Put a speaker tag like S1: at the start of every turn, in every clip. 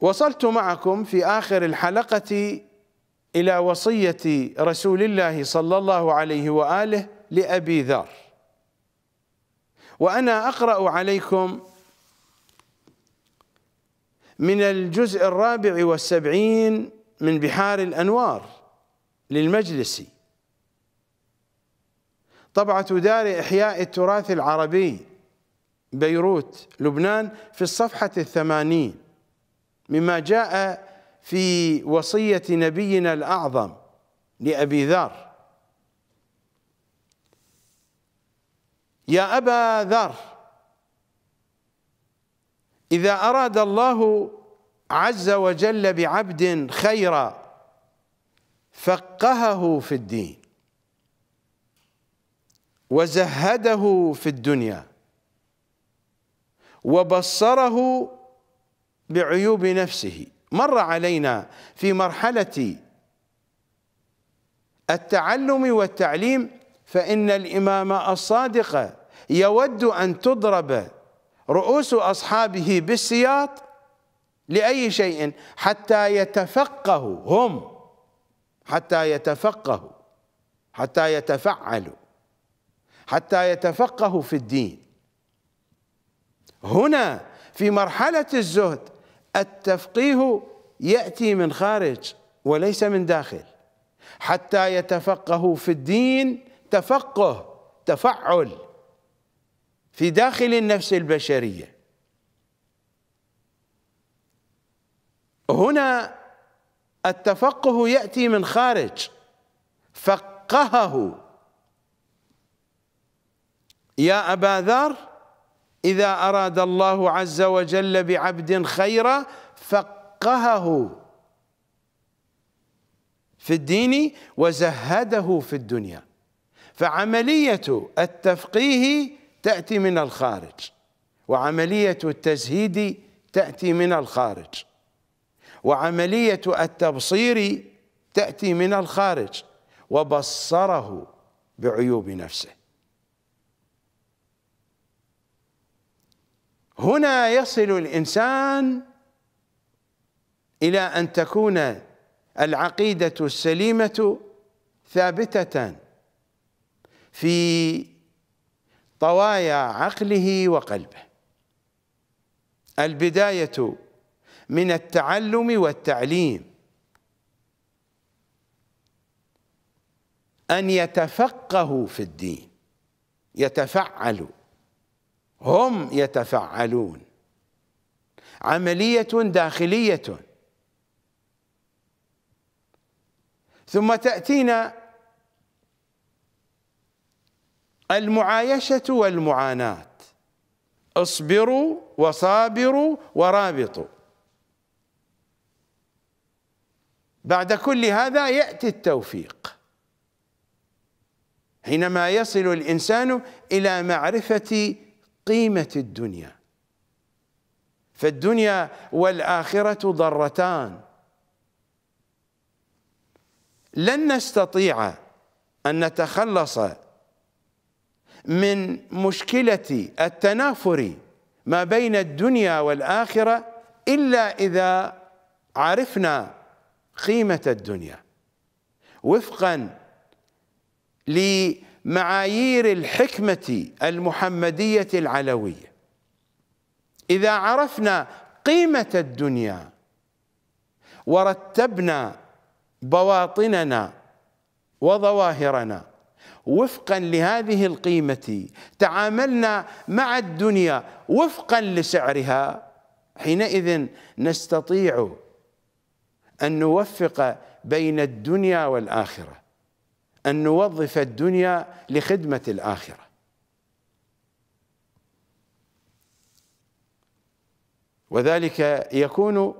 S1: وصلت معكم في آخر الحلقة إلى وصية رسول الله صلى الله عليه وآله لأبي ذر وأنا أقرأ عليكم من الجزء الرابع والسبعين من بحار الأنوار للمجلس طبعة دار إحياء التراث العربي بيروت لبنان في الصفحة الثمانين مما جاء في وصية نبينا الأعظم لأبي ذر يا أبا ذر إذا أراد الله عز وجل بعبد خيرا فقهه في الدين وزهده في الدنيا وبصره بعيوب نفسه مر علينا في مرحلة التعلم والتعليم فإن الإمام الصادق يود أن تضرب رؤوس أصحابه بالسياط لأي شيء حتى يتفقهوا هم حتى يتفقهوا حتى يتفعلوا حتى يتفقهوا في الدين هنا في مرحلة الزهد التفقيه يأتي من خارج وليس من داخل حتى يتفقهوا في الدين تفقه تفعل في داخل النفس البشرية هنا التفقه يأتي من خارج فقهه يا أبا ذر إذا أراد الله عز وجل بعبد خيرا فقهه في الدين وزهده في الدنيا فعملية التفقيه تأتي من الخارج وعملية التزهيد تأتي من الخارج وعملية التبصير تأتي من الخارج وبصره بعيوب نفسه هنا يصل الإنسان إلى أن تكون العقيدة السليمة ثابتة في طوايا عقله وقلبه البداية من التعلم والتعليم أن يتفقه في الدين يتفعل هم يتفعلون عملية داخلية ثم تأتينا المعايشة والمعاناة اصبروا وصابروا ورابطوا بعد كل هذا يأتي التوفيق حينما يصل الإنسان إلى معرفة قيمة الدنيا فالدنيا والآخرة ضرتان لن نستطيع أن نتخلص من مشكلة التنافر ما بين الدنيا والآخرة إلا إذا عرفنا قيمة الدنيا وفقا معايير الحكمة المحمدية العلوية إذا عرفنا قيمة الدنيا ورتبنا بواطننا وظواهرنا وفقا لهذه القيمة تعاملنا مع الدنيا وفقا لسعرها حينئذ نستطيع أن نوفق بين الدنيا والآخرة أن نوظف الدنيا لخدمة الآخرة وذلك يكون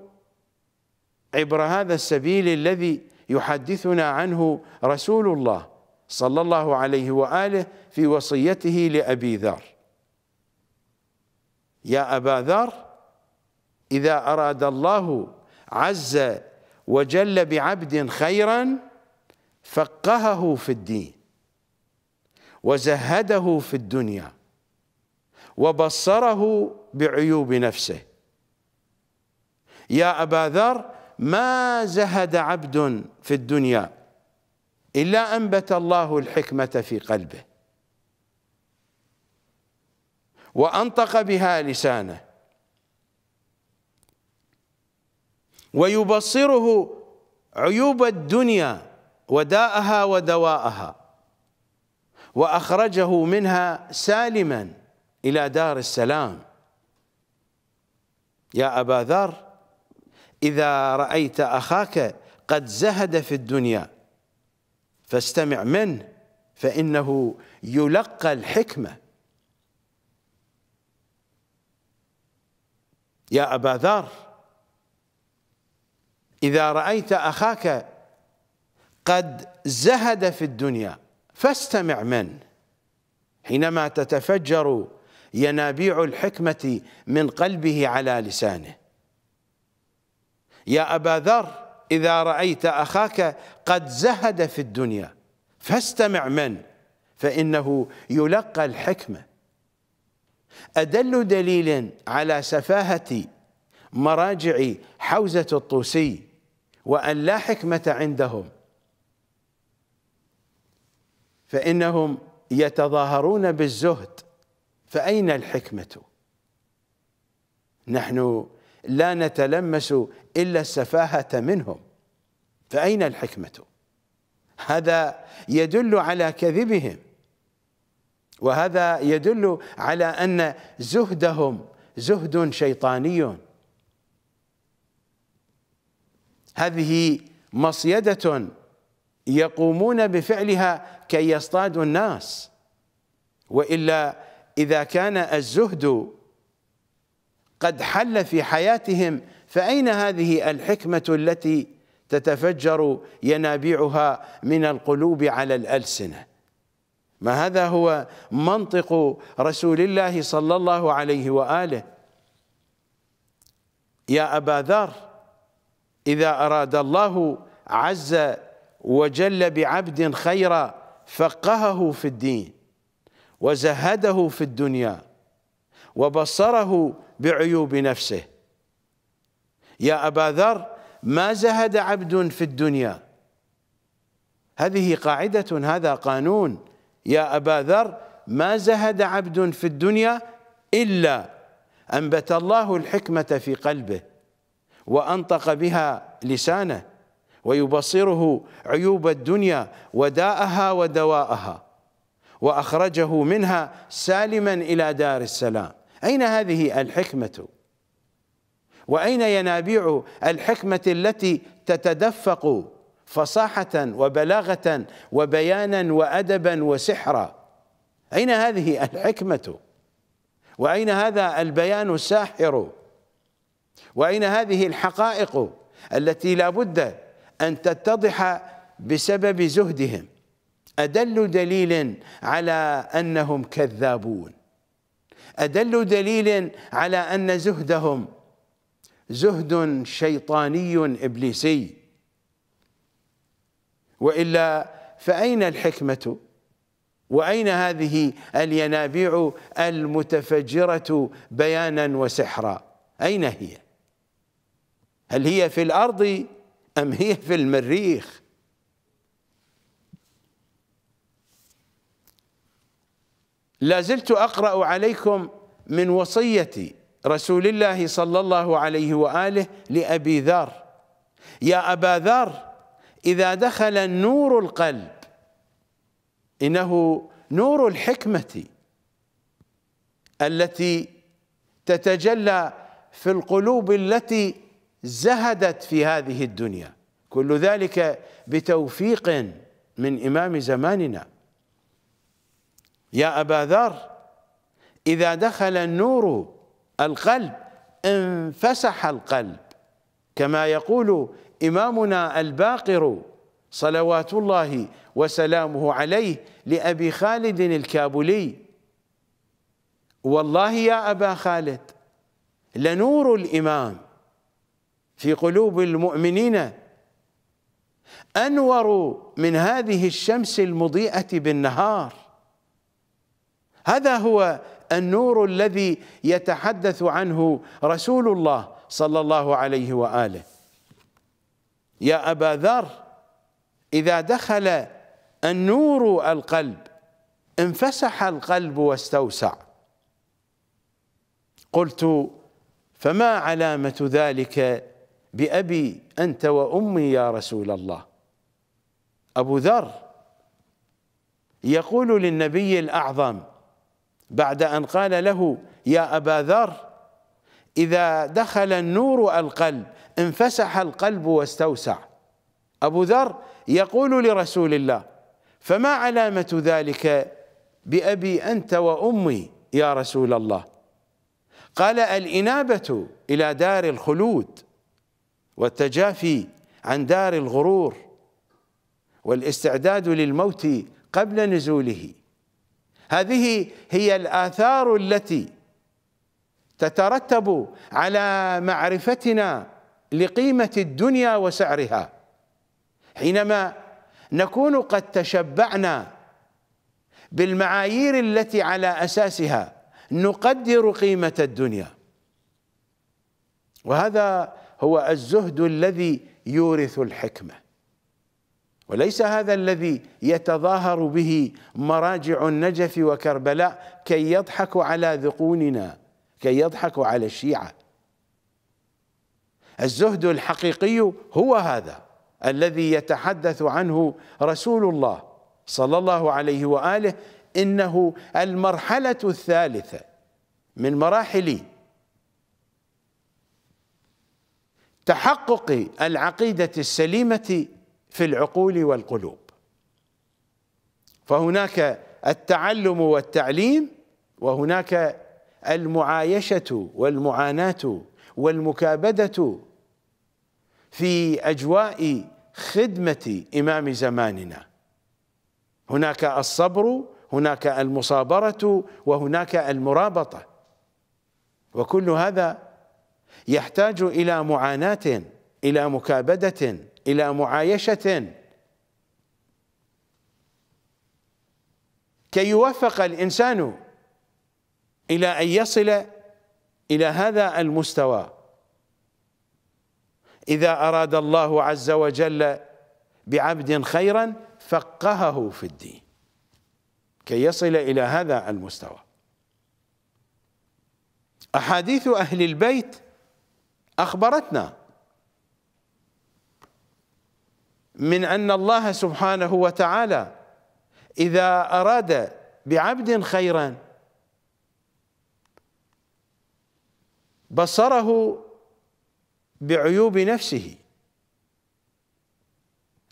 S1: عبر هذا السبيل الذي يحدثنا عنه رسول الله صلى الله عليه وآله في وصيته لأبي ذر يا أبا ذر إذا أراد الله عز وجل بعبد خيراً فقهه في الدين وزهده في الدنيا وبصره بعيوب نفسه يا أبا ذر ما زهد عبد في الدنيا إلا أنبت الله الحكمة في قلبه وأنطق بها لسانه ويبصره عيوب الدنيا وداءها ودواءها واخرجه منها سالما الى دار السلام يا ابا ذر اذا رايت اخاك قد زهد في الدنيا فاستمع منه فانه يلقى الحكمه يا ابا ذر اذا رايت اخاك قد زهد في الدنيا فاستمع من حينما تتفجر ينابيع الحكمة من قلبه على لسانه يا أبا ذر إذا رأيت أخاك قد زهد في الدنيا فاستمع من فإنه يلقى الحكمة أدل دليل على سفاهة مراجع حوزة الطوسي وأن لا حكمة عندهم فإنهم يتظاهرون بالزهد فأين الحكمة نحن لا نتلمس إلا السفاهة منهم فأين الحكمة هذا يدل على كذبهم وهذا يدل على أن زهدهم زهد شيطاني هذه مصيدة يقومون بفعلها كي يصطادوا الناس والا اذا كان الزهد قد حل في حياتهم فاين هذه الحكمه التي تتفجر ينابيعها من القلوب على الالسنه ما هذا هو منطق رسول الله صلى الله عليه واله يا ابا ذر اذا اراد الله عز وجل بعبد خيرا فقهه في الدين وزهده في الدنيا وبصره بعيوب نفسه يا أبا ذر ما زهد عبد في الدنيا هذه قاعدة هذا قانون يا أبا ذر ما زهد عبد في الدنيا إلا أنبت الله الحكمة في قلبه وأنطق بها لسانه ويبصره عيوب الدنيا وداءها ودواءها واخرجه منها سالما الى دار السلام اين هذه الحكمه واين ينابيع الحكمه التي تتدفق فصاحه وبلاغه وبيانا وادبا وسحرا اين هذه الحكمه واين هذا البيان الساحر واين هذه الحقائق التي لا بد أن تتضح بسبب زهدهم أدل دليل على أنهم كذابون أدل دليل على أن زهدهم زهد شيطاني إبليسي وإلا فأين الحكمة وأين هذه الينابيع المتفجرة بيانا وسحرا أين هي هل هي في الأرض أم هي في المريخ لازلت أقرأ عليكم من وصية رسول الله صلى الله عليه وآله لأبي ذر يا أبا ذر إذا دخل النور القلب إنه نور الحكمة التي تتجلى في القلوب التي زهدت في هذه الدنيا كل ذلك بتوفيق من إمام زماننا يا أبا ذر إذا دخل النور القلب انفسح القلب كما يقول إمامنا الباقر صلوات الله وسلامه عليه لأبي خالد الكابلي والله يا أبا خالد لنور الإمام في قلوب المؤمنين أنور من هذه الشمس المضيئة بالنهار هذا هو النور الذي يتحدث عنه رسول الله صلى الله عليه وآله يا أبا ذر إذا دخل النور القلب انفسح القلب واستوسع قلت فما علامة ذلك بأبي أنت وأمي يا رسول الله أبو ذر يقول للنبي الأعظم بعد أن قال له يا أبا ذر إذا دخل النور القلب انفسح القلب واستوسع أبو ذر يقول لرسول الله فما علامة ذلك بأبي أنت وأمي يا رسول الله قال الإنابة إلى دار الخلود والتجافي عن دار الغرور والاستعداد للموت قبل نزوله هذه هي الآثار التي تترتب على معرفتنا لقيمة الدنيا وسعرها حينما نكون قد تشبعنا بالمعايير التي على أساسها نقدر قيمة الدنيا وهذا هو الزهد الذي يورث الحكمه وليس هذا الذي يتظاهر به مراجع النجف وكربلاء كي يضحكوا على ذقوننا كي يضحكوا على الشيعه الزهد الحقيقي هو هذا الذي يتحدث عنه رسول الله صلى الله عليه واله انه المرحله الثالثه من مراحل تحقق العقيدة السليمة في العقول والقلوب فهناك التعلم والتعليم وهناك المعايشة والمعاناة والمكابدة في أجواء خدمة إمام زماننا هناك الصبر هناك المصابرة وهناك المرابطة وكل هذا يحتاج إلى معاناة إلى مكابدة إلى معايشة كي يوفق الإنسان إلى أن يصل إلى هذا المستوى إذا أراد الله عز وجل بعبد خيرا فقهه في الدين كي يصل إلى هذا المستوى أحاديث أهل البيت أخبرتنا من أن الله سبحانه وتعالى إذا أراد بعبد خيرا بصره بعيوب نفسه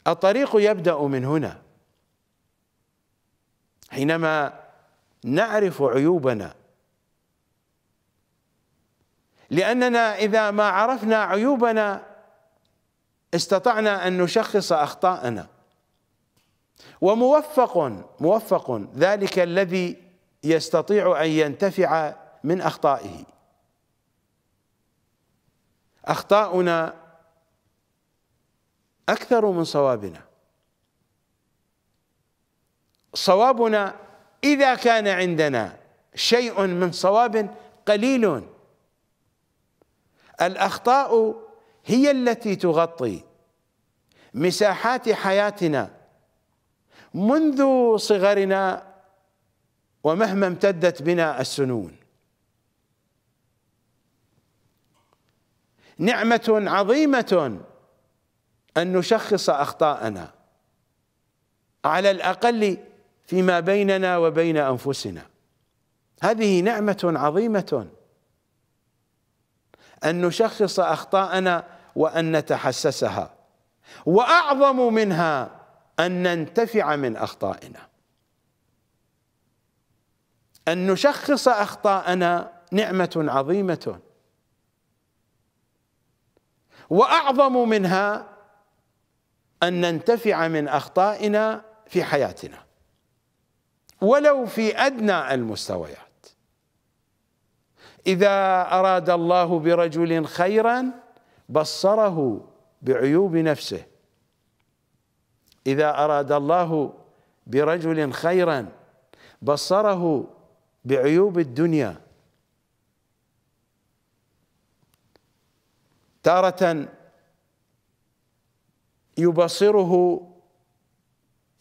S1: الطريق يبدأ من هنا حينما نعرف عيوبنا لأننا إذا ما عرفنا عيوبنا استطعنا أن نشخص أخطاءنا وموفق موفق ذلك الذي يستطيع أن ينتفع من أخطائه أخطاؤنا أكثر من صوابنا صوابنا إذا كان عندنا شيء من صواب قليل الاخطاء هي التي تغطي مساحات حياتنا منذ صغرنا ومهما امتدت بنا السنون نعمه عظيمه ان نشخص اخطاءنا على الاقل فيما بيننا وبين انفسنا هذه نعمه عظيمه أن نشخص أخطاءنا وأن نتحسسها وأعظم منها أن ننتفع من أخطائنا أن نشخص أخطاءنا نعمة عظيمة وأعظم منها أن ننتفع من أخطائنا في حياتنا ولو في أدنى المستويات إذا أراد الله برجل خيرا بصره بعيوب نفسه إذا أراد الله برجل خيرا بصره بعيوب الدنيا تارة يبصره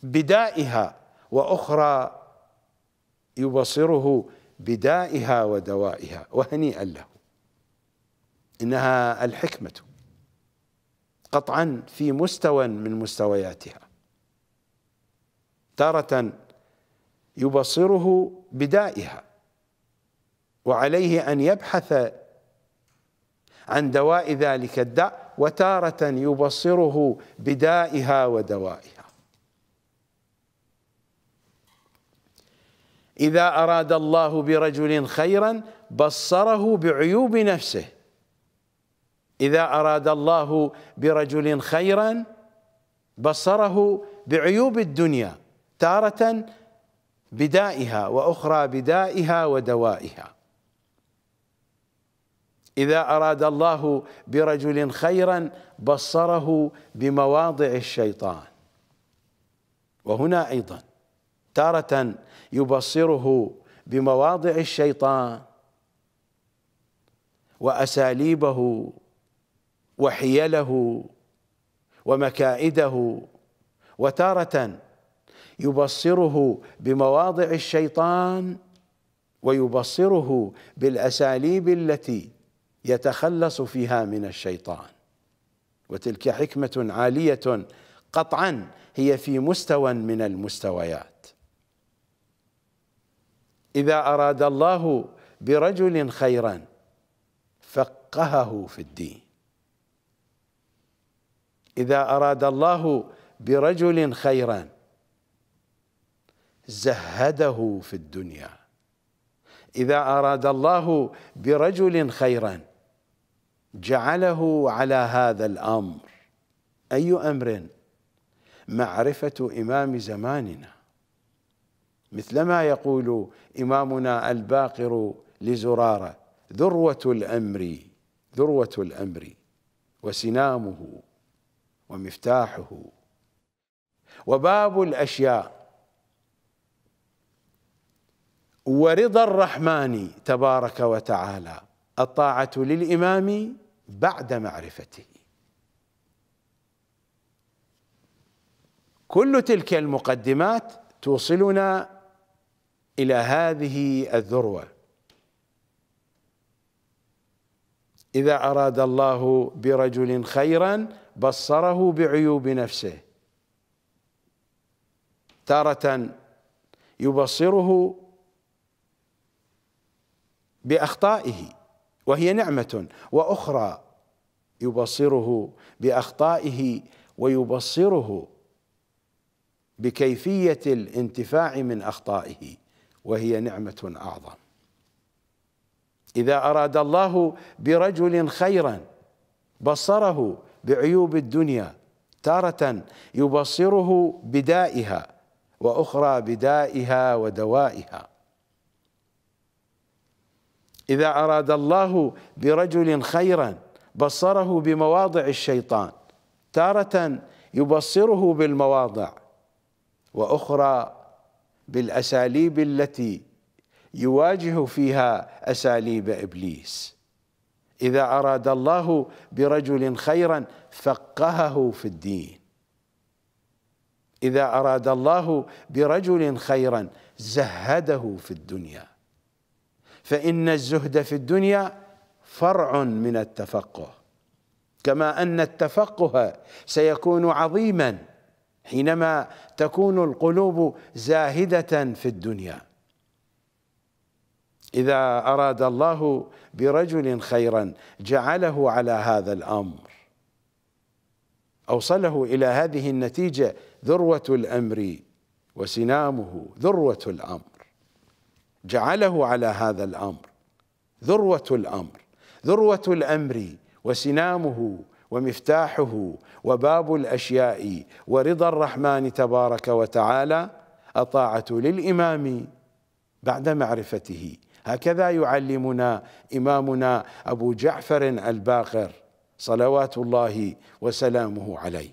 S1: بدائها وأخرى يبصره بدائها ودوائها وهنيئا له انها الحكمه قطعا في مستوى من مستوياتها تاره يبصره بدائها وعليه ان يبحث عن دواء ذلك الداء وتاره يبصره بدائها ودوائها إذا أراد الله برجل خيرا بصره بعيوب نفسه إذا أراد الله برجل خيرا بصره بعيوب الدنيا تارة بدائها وأخرى بدائها ودوائها إذا أراد الله برجل خيرا بصره بمواضع الشيطان وهنا أيضا تارة يبصره بمواضع الشيطان وأساليبه وحيله ومكائده وتارة يبصره بمواضع الشيطان ويبصره بالأساليب التي يتخلص فيها من الشيطان وتلك حكمة عالية قطعا هي في مستوى من المستويات إذا أراد الله برجل خيرا فقهه في الدين إذا أراد الله برجل خيرا زهده في الدنيا إذا أراد الله برجل خيرا جعله على هذا الأمر أي أمر معرفة إمام زماننا مثلما يقول إمامنا الباقر لزرارة ذروة الأمر ذروة الأمر وسنامه ومفتاحه وباب الأشياء ورضا الرحمن تبارك وتعالى الطاعة للإمام بعد معرفته كل تلك المقدمات توصلنا إلى هذه الذروة إذا أراد الله برجل خيرا بصره بعيوب نفسه تارة يبصره بأخطائه وهي نعمة وأخرى يبصره بأخطائه ويبصره بكيفية الانتفاع من أخطائه وهي نعمة أعظم إذا أراد الله برجل خيرا بصره بعيوب الدنيا تارة يبصره بدائها وأخرى بدائها ودوائها إذا أراد الله برجل خيرا بصره بمواضع الشيطان تارة يبصره بالمواضع وأخرى بالاساليب التي يواجه فيها اساليب ابليس اذا اراد الله برجل خيرا فقهه في الدين اذا اراد الله برجل خيرا زهده في الدنيا فان الزهد في الدنيا فرع من التفقه كما ان التفقه سيكون عظيما حينما تكون القلوب زاهدة في الدنيا إذا أراد الله برجل خيرا جعله على هذا الأمر أوصله إلى هذه النتيجة ذروة الأمر وسنامه ذروة الأمر جعله على هذا الأمر ذروة الأمر ذروة الأمر وسنامه ومفتاحه وباب الاشياء ورضا الرحمن تبارك وتعالى الطاعه للامام بعد معرفته هكذا يعلمنا امامنا ابو جعفر الباقر صلوات الله وسلامه عليه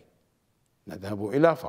S1: نذهب الى فاطمه